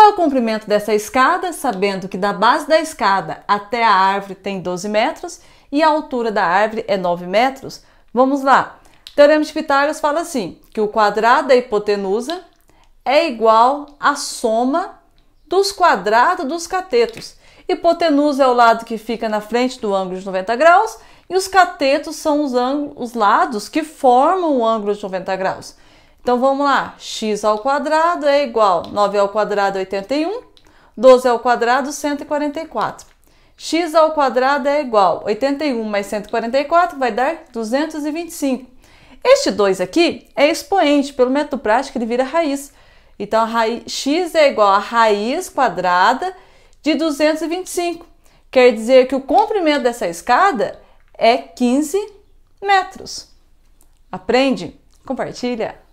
Qual é o comprimento dessa escada? Sabendo que da base da escada até a árvore tem 12 metros e a altura da árvore é 9 metros. Vamos lá. O Teorema de Pitágoras fala assim, que o quadrado da hipotenusa é igual à soma dos quadrados dos catetos. Hipotenusa é o lado que fica na frente do ângulo de 90 graus e os catetos são os, ângulos, os lados que formam o ângulo de 90 graus. Então vamos lá, x ao quadrado é igual 9 ao quadrado 81, 12 ao quadrado 144. x ao quadrado é igual 81 mais 144 vai dar 225. Este 2 aqui é expoente, pelo método prático ele vira raiz. Então raiz, x é igual a raiz quadrada de 225. Quer dizer que o comprimento dessa escada é 15 metros. Aprende? Compartilha!